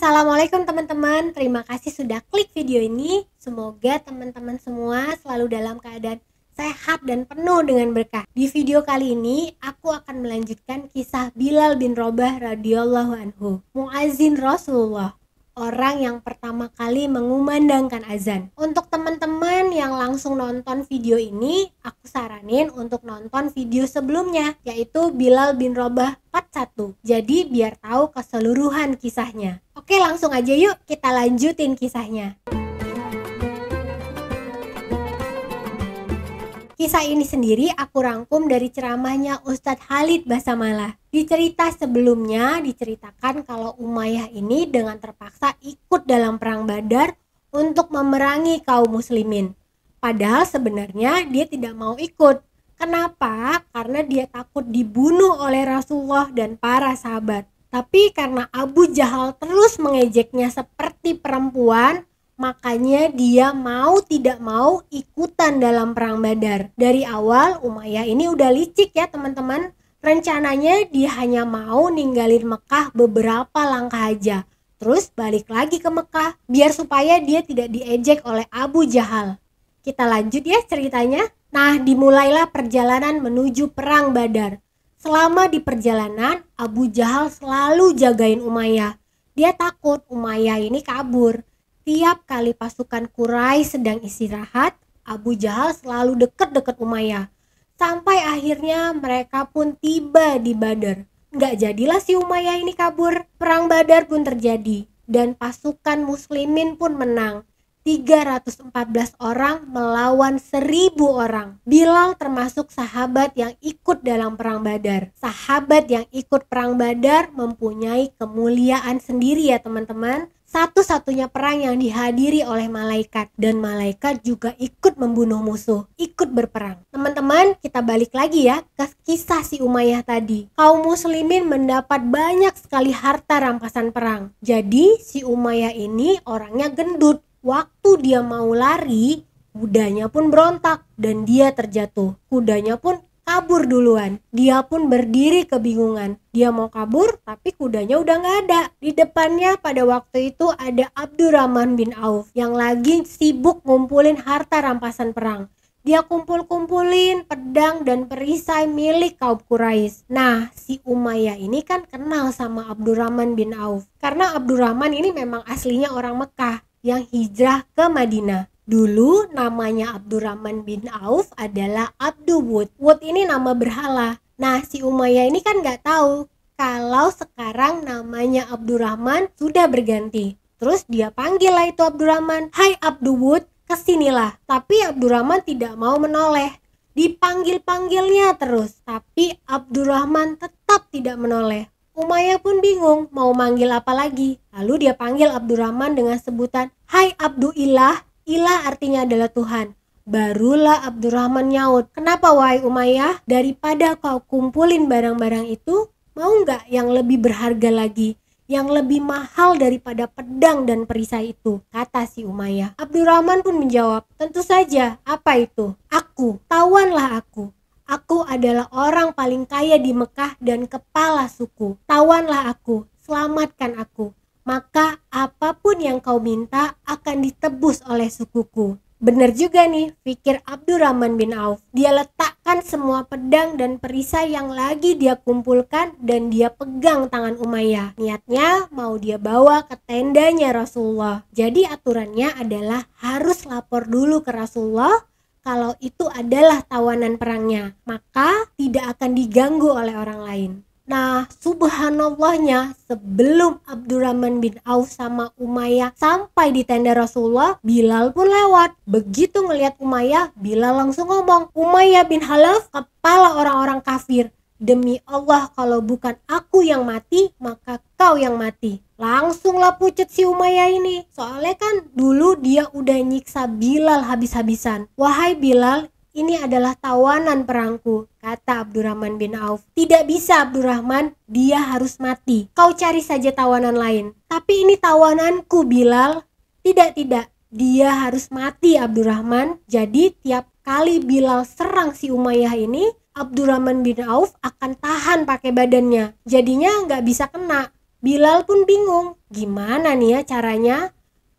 Assalamualaikum teman-teman. Terima kasih sudah klik video ini. Semoga teman-teman semua selalu dalam keadaan sehat dan penuh dengan berkah. Di video kali ini aku akan melanjutkan kisah Bilal bin Robah radhiyallahu anhu, muazin Rasulullah orang yang pertama kali mengumandangkan azan. Untuk teman-teman yang langsung nonton video ini, aku saranin untuk nonton video sebelumnya, yaitu Bilal bin Robah part Jadi biar tahu keseluruhan kisahnya. Oke, langsung aja yuk kita lanjutin kisahnya. Kisah ini sendiri aku rangkum dari ceramahnya Ustadz Halid Basamala. Di cerita sebelumnya diceritakan kalau Umayyah ini dengan terpaksa ikut dalam perang Badar untuk memerangi kaum muslimin. Padahal sebenarnya dia tidak mau ikut. Kenapa? Karena dia takut dibunuh oleh Rasulullah dan para sahabat. Tapi karena Abu Jahal terus mengejeknya seperti perempuan, Makanya dia mau tidak mau ikutan dalam perang Badar. Dari awal Umayyah ini udah licik ya teman-teman. Rencananya dia hanya mau ninggalin Mekah beberapa langkah aja. Terus balik lagi ke Mekah biar supaya dia tidak diejek oleh Abu Jahal. Kita lanjut ya ceritanya. Nah, dimulailah perjalanan menuju perang Badar. Selama di perjalanan, Abu Jahal selalu jagain Umayyah. Dia takut Umayyah ini kabur. Setiap kali pasukan Kurai sedang istirahat, Abu Jahal selalu dekat-dekat Umayyah. Sampai akhirnya mereka pun tiba di Badar. Nggak jadilah si Umayyah ini kabur. Perang Badar pun terjadi dan pasukan muslimin pun menang. 314 orang melawan 1000 orang. Bilal termasuk sahabat yang ikut dalam perang Badar. Sahabat yang ikut perang Badar mempunyai kemuliaan sendiri ya, teman-teman satu-satunya perang yang dihadiri oleh malaikat dan malaikat juga ikut membunuh musuh, ikut berperang. Teman-teman, kita balik lagi ya ke kisah si Umayyah tadi. Kaum muslimin mendapat banyak sekali harta rampasan perang. Jadi si Umayyah ini orangnya gendut. Waktu dia mau lari, kudanya pun berontak dan dia terjatuh. Kudanya pun kabur duluan. Dia pun berdiri kebingungan. Dia mau kabur, tapi kudanya udah nggak ada. Di depannya pada waktu itu ada Abdurrahman bin Auf yang lagi sibuk ngumpulin harta rampasan perang. Dia kumpul-kumpulin pedang dan perisai milik kaum Quraisy. Nah, si Umayyah ini kan kenal sama Abdurrahman bin Auf. Karena Abdurrahman ini memang aslinya orang Mekah yang hijrah ke Madinah. Dulu namanya Abdurrahman bin Auf adalah Abdu Wud. ini nama berhala. Nah, si Umayyah ini kan nggak tahu kalau sekarang namanya Abdurrahman sudah berganti. Terus dia panggil lah itu Abdurrahman. Hai Abdu Wud, kesinilah. Tapi Abdurrahman tidak mau menoleh. Dipanggil-panggilnya terus, tapi Abdurrahman tetap tidak menoleh. Umayyah pun bingung mau manggil apa lagi. Lalu dia panggil Abdurrahman dengan sebutan, Hai Abduillah, Ilah artinya adalah Tuhan. Barulah Abdurrahman nyaut, kenapa wahai Umayyah? Daripada kau kumpulin barang-barang itu, mau nggak yang lebih berharga lagi? Yang lebih mahal daripada pedang dan perisai itu, kata si Umayyah. Abdurrahman pun menjawab, tentu saja, apa itu? Aku, tawanlah aku. Aku adalah orang paling kaya di Mekah dan kepala suku. Tawanlah aku, selamatkan aku maka apapun yang kau minta akan ditebus oleh sukuku. Benar juga nih, pikir Abdurrahman bin Auf. Dia letakkan semua pedang dan perisai yang lagi dia kumpulkan dan dia pegang tangan Umayyah. Niatnya mau dia bawa ke tendanya Rasulullah. Jadi aturannya adalah harus lapor dulu ke Rasulullah kalau itu adalah tawanan perangnya, maka tidak akan diganggu oleh orang lain. Nah, subhanallahnya sebelum Abdurrahman bin Auf sama Umayyah sampai di tenda Rasulullah, Bilal pun lewat. Begitu ngelihat Umayyah, Bilal langsung ngomong, "Umayyah bin Halaf, kepala orang-orang kafir, demi Allah kalau bukan aku yang mati, maka kau yang mati." Langsunglah pucet si Umayyah ini. Soalnya kan dulu dia udah nyiksa Bilal habis-habisan. Wahai Bilal, ini adalah tawanan perangku, kata Abdurrahman bin Auf. Tidak bisa Abdurrahman, dia harus mati. Kau cari saja tawanan lain. Tapi ini tawananku Bilal. Tidak, tidak. Dia harus mati Abdurrahman. Jadi tiap kali Bilal serang si Umayyah ini, Abdurrahman bin Auf akan tahan pakai badannya. Jadinya nggak bisa kena. Bilal pun bingung, gimana nih ya caranya?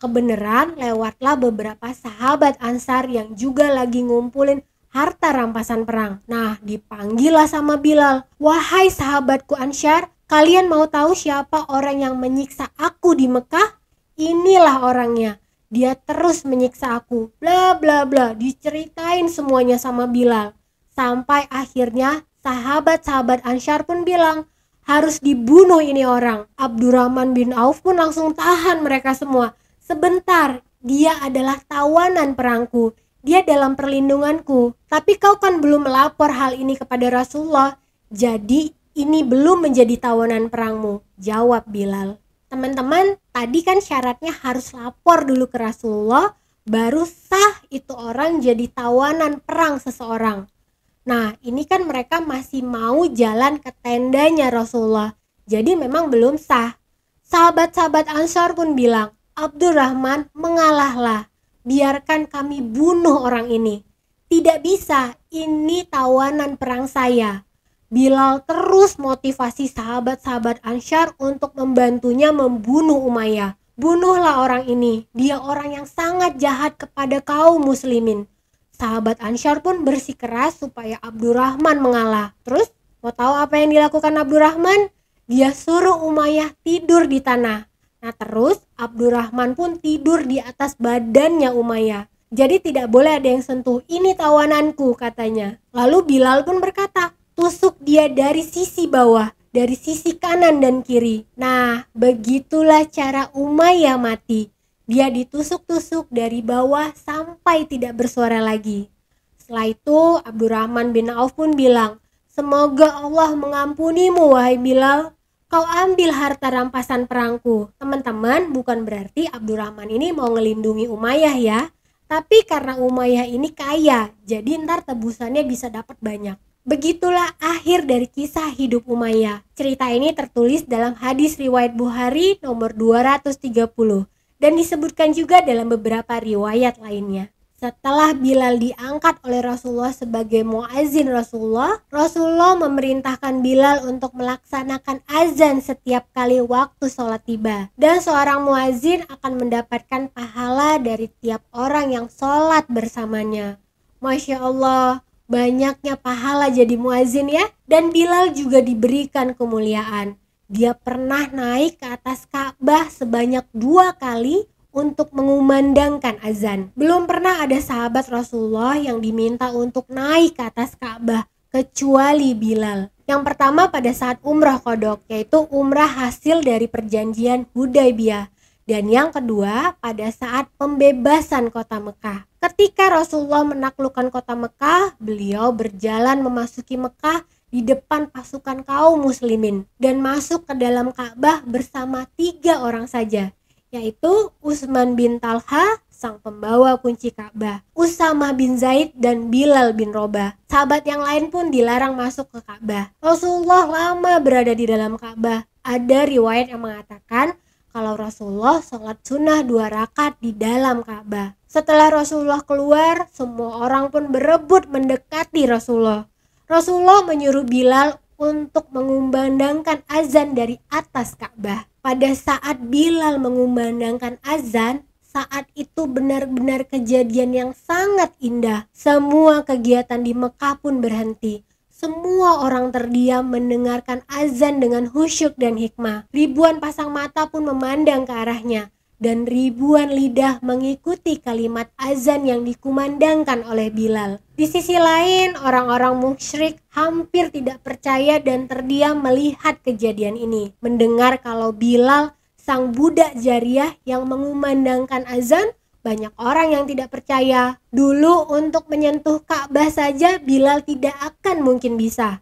Kebenaran lewatlah beberapa sahabat Ansar yang juga lagi ngumpulin harta rampasan perang. Nah, dipanggillah sama Bilal. Wahai sahabatku Ansar, kalian mau tahu siapa orang yang menyiksa aku di Mekah? Inilah orangnya. Dia terus menyiksa aku. Bla bla bla, diceritain semuanya sama Bilal. Sampai akhirnya sahabat-sahabat Ansar pun bilang, harus dibunuh ini orang. Abdurrahman bin Auf pun langsung tahan mereka semua. Sebentar, dia adalah tawanan perangku. Dia dalam perlindunganku. Tapi kau kan belum melapor hal ini kepada Rasulullah. Jadi ini belum menjadi tawanan perangmu. Jawab Bilal. Teman-teman, tadi kan syaratnya harus lapor dulu ke Rasulullah, baru sah itu orang jadi tawanan perang seseorang. Nah, ini kan mereka masih mau jalan ke tendanya Rasulullah. Jadi memang belum sah. Sahabat-sahabat Ansor pun bilang, Abdurrahman, mengalahlah. Biarkan kami bunuh orang ini. Tidak bisa, ini tawanan perang saya. Bilal terus motivasi sahabat-sahabat Ansar untuk membantunya membunuh Umayyah. Bunuhlah orang ini, dia orang yang sangat jahat kepada kaum muslimin. Sahabat Ansar pun bersikeras supaya Abdurrahman mengalah. Terus, mau tahu apa yang dilakukan Abdurrahman? Dia suruh Umayyah tidur di tanah. Nah terus Abdurrahman pun tidur di atas badannya Umayyah. Jadi tidak boleh ada yang sentuh, ini tawananku katanya. Lalu Bilal pun berkata, tusuk dia dari sisi bawah, dari sisi kanan dan kiri. Nah, begitulah cara Umayyah mati. Dia ditusuk-tusuk dari bawah sampai tidak bersuara lagi. Setelah itu, Abdurrahman bin Auf pun bilang, Semoga Allah mengampunimu, wahai Bilal. Kau ambil harta rampasan perangku. Teman-teman, bukan berarti Abdurrahman ini mau ngelindungi Umayyah ya. Tapi karena Umayyah ini kaya, jadi ntar tebusannya bisa dapat banyak. Begitulah akhir dari kisah hidup Umayyah. Cerita ini tertulis dalam hadis riwayat Bukhari nomor 230 dan disebutkan juga dalam beberapa riwayat lainnya. Setelah Bilal diangkat oleh Rasulullah sebagai muazin Rasulullah, Rasulullah memerintahkan Bilal untuk melaksanakan azan setiap kali waktu sholat tiba. Dan seorang muazin akan mendapatkan pahala dari tiap orang yang sholat bersamanya. Masya Allah, banyaknya pahala jadi muazin ya. Dan Bilal juga diberikan kemuliaan. Dia pernah naik ke atas Ka'bah sebanyak dua kali untuk mengumandangkan azan. Belum pernah ada sahabat Rasulullah yang diminta untuk naik ke atas Ka'bah kecuali Bilal. Yang pertama pada saat umrah kodok, yaitu umrah hasil dari perjanjian Hudaybiyah. Dan yang kedua pada saat pembebasan kota Mekah. Ketika Rasulullah menaklukkan kota Mekah, beliau berjalan memasuki Mekah di depan pasukan kaum muslimin dan masuk ke dalam Ka'bah bersama tiga orang saja yaitu Usman bin Talha, sang pembawa kunci Ka'bah, Usama bin Zaid dan Bilal bin Robah. Sahabat yang lain pun dilarang masuk ke Ka'bah. Rasulullah lama berada di dalam Ka'bah. Ada riwayat yang mengatakan kalau Rasulullah sholat sunnah dua rakaat di dalam Ka'bah. Setelah Rasulullah keluar, semua orang pun berebut mendekati Rasulullah. Rasulullah menyuruh Bilal untuk mengumandangkan azan dari atas Ka'bah. Pada saat Bilal mengumandangkan azan, saat itu benar-benar kejadian yang sangat indah. Semua kegiatan di Mekah pun berhenti. Semua orang terdiam mendengarkan azan dengan khusyuk dan hikmah. Ribuan pasang mata pun memandang ke arahnya dan ribuan lidah mengikuti kalimat azan yang dikumandangkan oleh Bilal. Di sisi lain, orang-orang musyrik hampir tidak percaya dan terdiam melihat kejadian ini, mendengar kalau Bilal sang budak jariah yang mengumandangkan azan banyak orang yang tidak percaya. Dulu untuk menyentuh Ka'bah saja Bilal tidak akan mungkin bisa.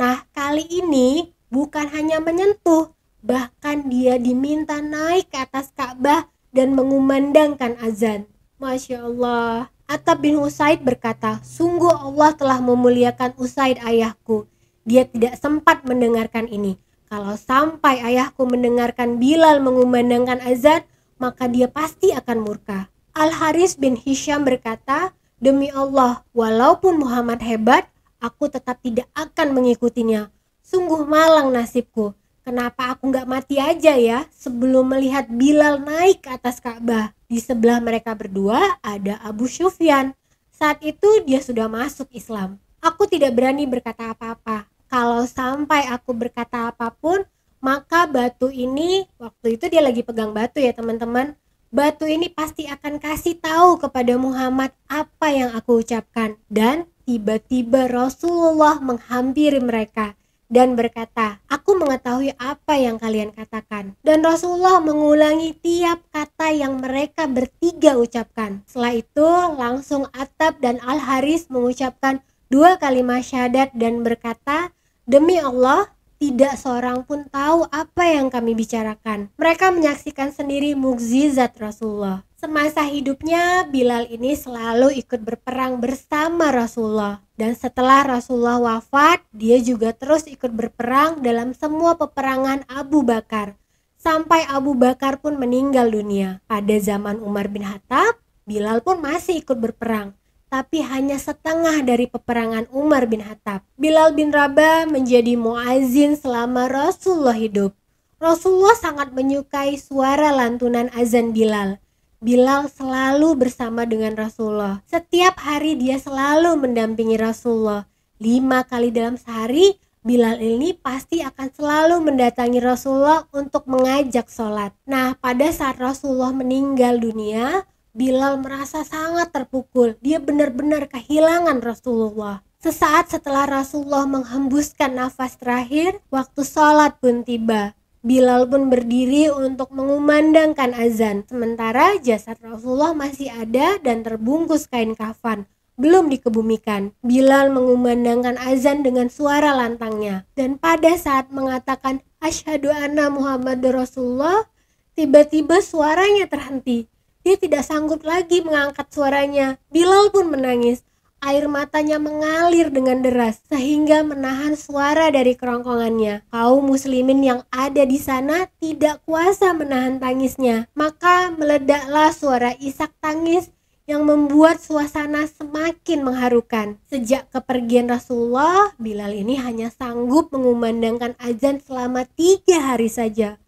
Nah, kali ini bukan hanya menyentuh, Bahkan dia diminta naik ke atas Ka'bah dan mengumandangkan azan. Masya Allah. Atab bin Usaid berkata, Sungguh Allah telah memuliakan Usaid ayahku. Dia tidak sempat mendengarkan ini. Kalau sampai ayahku mendengarkan Bilal mengumandangkan azan, maka dia pasti akan murka. Al-Haris bin Hisham berkata, Demi Allah, walaupun Muhammad hebat, aku tetap tidak akan mengikutinya. Sungguh malang nasibku kenapa aku nggak mati aja ya sebelum melihat Bilal naik ke atas Ka'bah. Di sebelah mereka berdua ada Abu Sufyan. Saat itu dia sudah masuk Islam. Aku tidak berani berkata apa-apa. Kalau sampai aku berkata apapun, maka batu ini waktu itu dia lagi pegang batu ya teman-teman. Batu ini pasti akan kasih tahu kepada Muhammad apa yang aku ucapkan dan tiba-tiba Rasulullah menghampiri mereka dan berkata, Aku mengetahui apa yang kalian katakan. Dan Rasulullah mengulangi tiap kata yang mereka bertiga ucapkan. Setelah itu langsung Atab dan Al-Haris mengucapkan dua kalimat syahadat dan berkata, Demi Allah, tidak seorang pun tahu apa yang kami bicarakan. Mereka menyaksikan sendiri mukjizat Rasulullah. Semasa hidupnya, Bilal ini selalu ikut berperang bersama Rasulullah. Dan setelah Rasulullah wafat, dia juga terus ikut berperang dalam semua peperangan Abu Bakar. Sampai Abu Bakar pun meninggal dunia. Pada zaman Umar bin Khattab, Bilal pun masih ikut berperang tapi hanya setengah dari peperangan Umar bin Khattab. Bilal bin Rabah menjadi muazin selama Rasulullah hidup. Rasulullah sangat menyukai suara lantunan azan Bilal. Bilal selalu bersama dengan Rasulullah. Setiap hari dia selalu mendampingi Rasulullah. Lima kali dalam sehari, Bilal ini pasti akan selalu mendatangi Rasulullah untuk mengajak sholat. Nah, pada saat Rasulullah meninggal dunia, Bilal merasa sangat terpukul. Dia benar-benar kehilangan Rasulullah. Sesaat setelah Rasulullah menghembuskan nafas terakhir, waktu sholat pun tiba. Bilal pun berdiri untuk mengumandangkan azan, sementara jasad Rasulullah masih ada dan terbungkus kain kafan, belum dikebumikan. Bilal mengumandangkan azan dengan suara lantangnya, dan pada saat mengatakan ashadu anna Muhammad Rasulullah", tiba-tiba suaranya terhenti. Dia tidak sanggup lagi mengangkat suaranya. Bilal pun menangis. Air matanya mengalir dengan deras sehingga menahan suara dari kerongkongannya. Kaum muslimin yang ada di sana tidak kuasa menahan tangisnya. Maka meledaklah suara isak tangis yang membuat suasana semakin mengharukan. Sejak kepergian Rasulullah, Bilal ini hanya sanggup mengumandangkan azan selama tiga hari saja.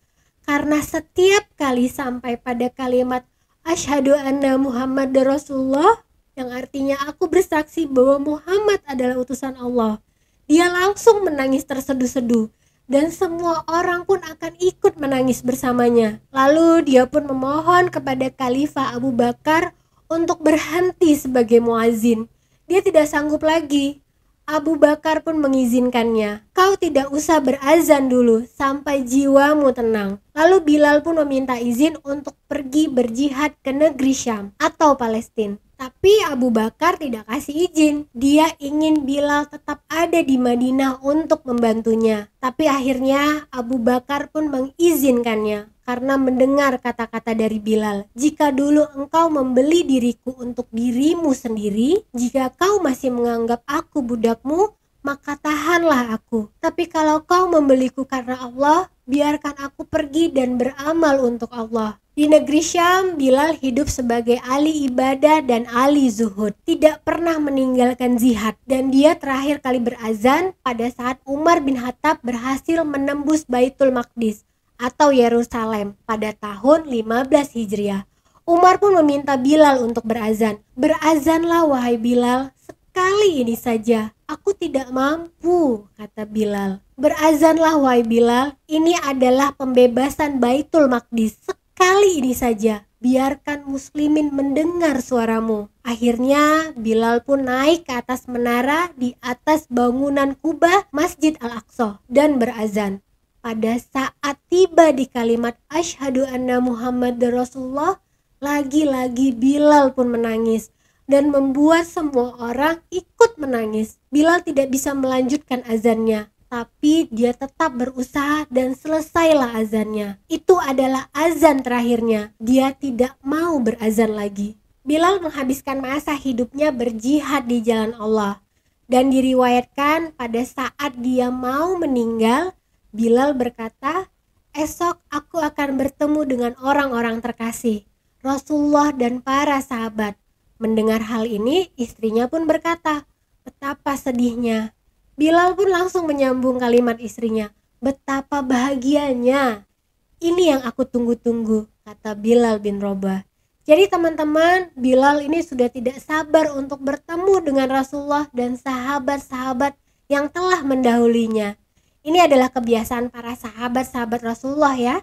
Karena setiap kali sampai pada kalimat Ashadu anna Muhammad Rasulullah yang artinya aku bersaksi bahwa Muhammad adalah utusan Allah. Dia langsung menangis terseduh-seduh dan semua orang pun akan ikut menangis bersamanya. Lalu dia pun memohon kepada Khalifah Abu Bakar untuk berhenti sebagai muazin. Dia tidak sanggup lagi. Abu Bakar pun mengizinkannya. Kau tidak usah berazan dulu sampai jiwamu tenang. Lalu Bilal pun meminta izin untuk pergi berjihad ke negeri Syam atau Palestina. Tapi Abu Bakar tidak kasih izin. Dia ingin Bilal tetap ada di Madinah untuk membantunya. Tapi akhirnya Abu Bakar pun mengizinkannya karena mendengar kata-kata dari Bilal, "Jika dulu engkau membeli diriku untuk dirimu sendiri, jika kau masih menganggap aku budakmu, maka tahanlah aku. Tapi kalau kau membeliku karena Allah, biarkan aku pergi dan beramal untuk Allah." Di negeri Syam, Bilal hidup sebagai ahli ibadah dan ahli zuhud. Tidak pernah meninggalkan jihad. Dan dia terakhir kali berazan pada saat Umar bin Khattab berhasil menembus Baitul Maqdis atau Yerusalem pada tahun 15 Hijriah. Umar pun meminta Bilal untuk berazan. Berazanlah wahai Bilal, sekali ini saja. Aku tidak mampu, kata Bilal. Berazanlah wahai Bilal, ini adalah pembebasan Baitul Maqdis. Sekali ini saja, biarkan muslimin mendengar suaramu. Akhirnya Bilal pun naik ke atas menara di atas bangunan kubah Masjid Al-Aqsa dan berazan pada saat tiba di kalimat asyhadu anna Muhammad Rasulullah lagi-lagi Bilal pun menangis dan membuat semua orang ikut menangis. Bilal tidak bisa melanjutkan azannya, tapi dia tetap berusaha dan selesailah azannya. Itu adalah azan terakhirnya. Dia tidak mau berazan lagi. Bilal menghabiskan masa hidupnya berjihad di jalan Allah dan diriwayatkan pada saat dia mau meninggal, Bilal berkata, "Esok aku akan bertemu dengan orang-orang terkasih, Rasulullah dan para sahabat." Mendengar hal ini, istrinya pun berkata, "Betapa sedihnya." Bilal pun langsung menyambung kalimat istrinya, "Betapa bahagianya." Ini yang aku tunggu-tunggu, kata Bilal bin Robah. Jadi teman-teman, Bilal ini sudah tidak sabar untuk bertemu dengan Rasulullah dan sahabat-sahabat yang telah mendahulinya. Ini adalah kebiasaan para sahabat-sahabat Rasulullah ya.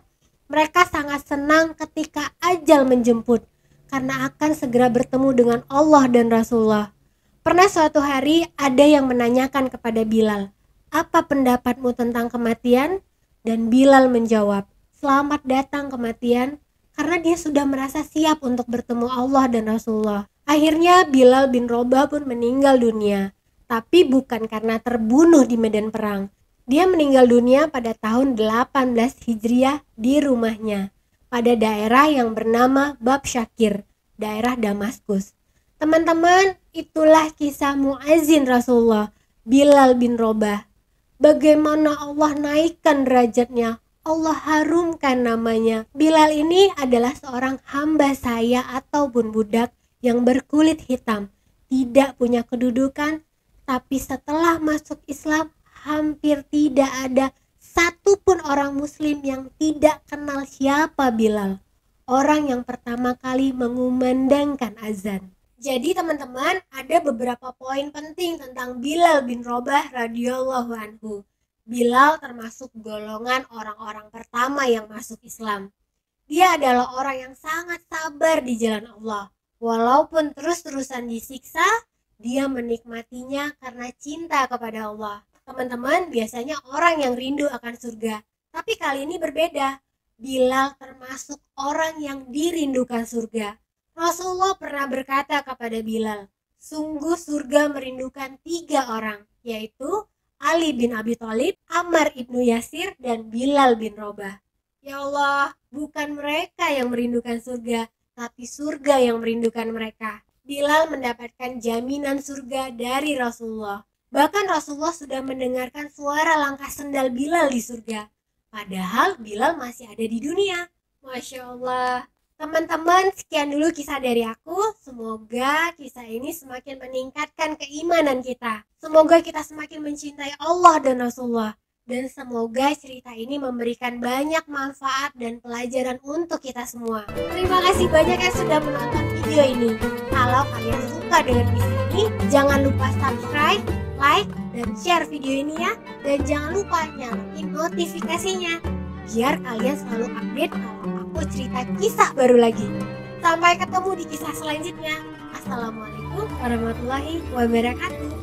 Mereka sangat senang ketika ajal menjemput karena akan segera bertemu dengan Allah dan Rasulullah. Pernah suatu hari ada yang menanyakan kepada Bilal, "Apa pendapatmu tentang kematian?" Dan Bilal menjawab, "Selamat datang kematian." Karena dia sudah merasa siap untuk bertemu Allah dan Rasulullah. Akhirnya Bilal bin Robah pun meninggal dunia, tapi bukan karena terbunuh di medan perang, dia meninggal dunia pada tahun 18 Hijriah di rumahnya pada daerah yang bernama Bab Syakir, daerah Damaskus. Teman-teman, itulah kisah Muazin Rasulullah Bilal bin Robah. Bagaimana Allah naikkan derajatnya, Allah harumkan namanya. Bilal ini adalah seorang hamba saya ataupun budak yang berkulit hitam, tidak punya kedudukan, tapi setelah masuk Islam hampir tidak ada satupun orang muslim yang tidak kenal siapa Bilal. Orang yang pertama kali mengumandangkan azan. Jadi teman-teman ada beberapa poin penting tentang Bilal bin Robah radhiyallahu anhu. Bilal termasuk golongan orang-orang pertama yang masuk Islam. Dia adalah orang yang sangat sabar di jalan Allah. Walaupun terus-terusan disiksa, dia menikmatinya karena cinta kepada Allah teman-teman biasanya orang yang rindu akan surga. Tapi kali ini berbeda. Bilal termasuk orang yang dirindukan surga. Rasulullah pernah berkata kepada Bilal, sungguh surga merindukan tiga orang, yaitu Ali bin Abi Thalib, Ammar ibnu Yasir, dan Bilal bin Robah. Ya Allah, bukan mereka yang merindukan surga, tapi surga yang merindukan mereka. Bilal mendapatkan jaminan surga dari Rasulullah. Bahkan Rasulullah sudah mendengarkan suara langkah sendal Bilal di surga. Padahal Bilal masih ada di dunia. Masya Allah. Teman-teman, sekian dulu kisah dari aku. Semoga kisah ini semakin meningkatkan keimanan kita. Semoga kita semakin mencintai Allah dan Rasulullah. Dan semoga cerita ini memberikan banyak manfaat dan pelajaran untuk kita semua. Terima kasih banyak yang sudah menonton video ini. Kalau kalian suka dengan kisah ini, jangan lupa subscribe, like dan share video ini ya. Dan jangan lupa nyalain notifikasinya biar kalian selalu update kalau aku cerita kisah baru lagi. Sampai ketemu di kisah selanjutnya. Assalamualaikum warahmatullahi wabarakatuh.